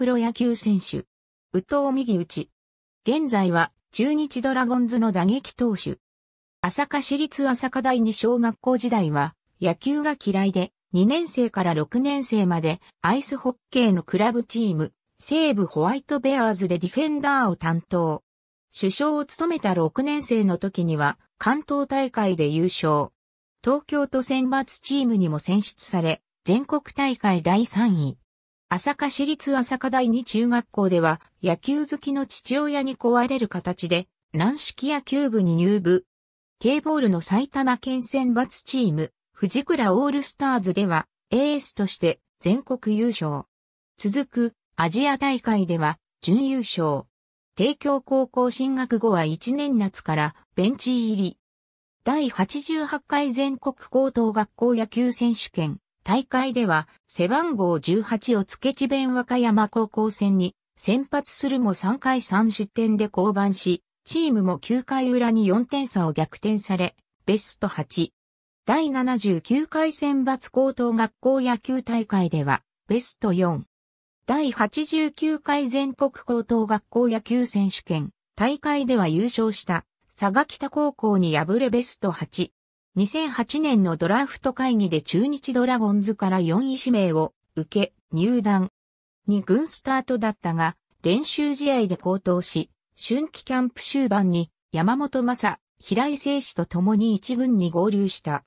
プロ野球選手。宇藤右打現在は中日ドラゴンズの打撃投手。朝霞市立朝霞第二小学校時代は野球が嫌いで2年生から6年生までアイスホッケーのクラブチーム西部ホワイトベアーズでディフェンダーを担当。首相を務めた6年生の時には関東大会で優勝。東京都選抜チームにも選出され、全国大会第3位。朝霞市立朝霞第二中学校では、野球好きの父親に壊れる形で、軟式野球部に入部。K ボールの埼玉県選抜チーム、藤倉オールスターズでは、エースとして全国優勝。続くアジア大会では、準優勝。帝京高校進学後は1年夏からベンチ入り。第88回全国高等学校野球選手権、大会では背番号18を付智弁和歌山高校戦に先発するも3回3失点で降板し、チームも9回裏に4点差を逆転され、ベスト8。第79回選抜高等学校野球大会では、ベスト4。第89回全国高等学校野球選手権、大会では優勝した、佐賀北高校に敗れベスト8。2008年のドラフト会議で中日ドラゴンズから4位指名を受け入団。2軍スタートだったが練習試合で高騰し、春季キャンプ終盤に山本正、平井誠史と共に1軍に合流した。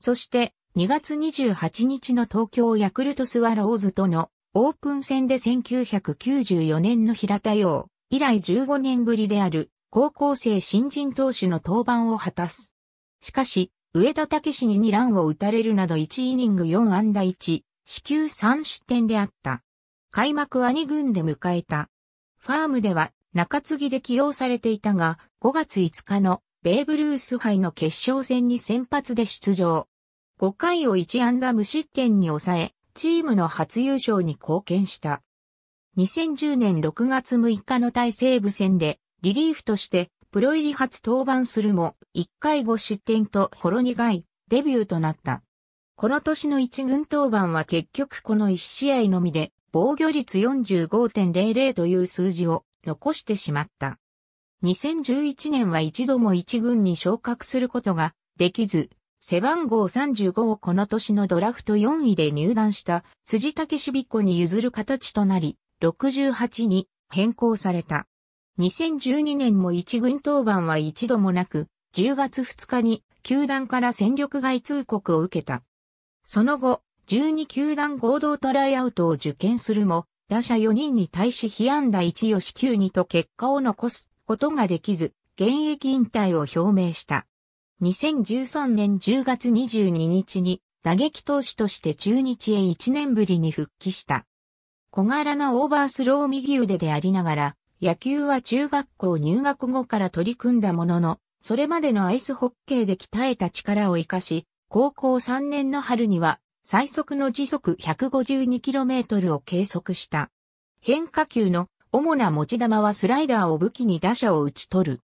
そして2月28日の東京ヤクルトスワローズとのオープン戦で1994年の平田洋以来15年ぶりである高校生新人投手の登板を果たす。しかし、上田武史に2ランを打たれるなど1イニング4安打1、死球3失点であった。開幕は2軍で迎えた。ファームでは中継ぎで起用されていたが、5月5日のベーブ・ルース杯の決勝戦に先発で出場。5回を1安打無失点に抑え、チームの初優勝に貢献した。2010年6月6日の対西部戦で、リリーフとしてプロ入り初登板するも、1回5失点とほろ苦いデビューとなった。この年の1軍登板は結局この1試合のみで防御率45.00という数字を残してしまった。2011年は一度も1軍に昇格することができず、背番号35をこの年のドラフト4位で入団した辻武志子に譲る形となり、68に変更された。2012年も一軍登板は一度もなく、10月2日に球団から戦力外通告を受けた。その後、12球団合同トライアウトを受験するも、打者4人に対し被安打1よし9 2と結果を残すことができず、現役引退を表明した。2013年10月22日に打撃投手として中日へ1年ぶりに復帰した。小柄なオーバースロー右腕でありながら、野球は中学校入学後から取り組んだものの、それまでのアイスホッケーで鍛えた力を活かし、高校3年の春には最速の時速 152km を計測した。変化球の主な持ち球はスライダーを武器に打者を打ち取る。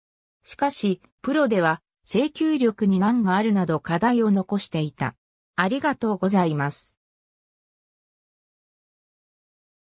しかし、プロでは制球力に難があるなど課題を残していた。ありがとうございます。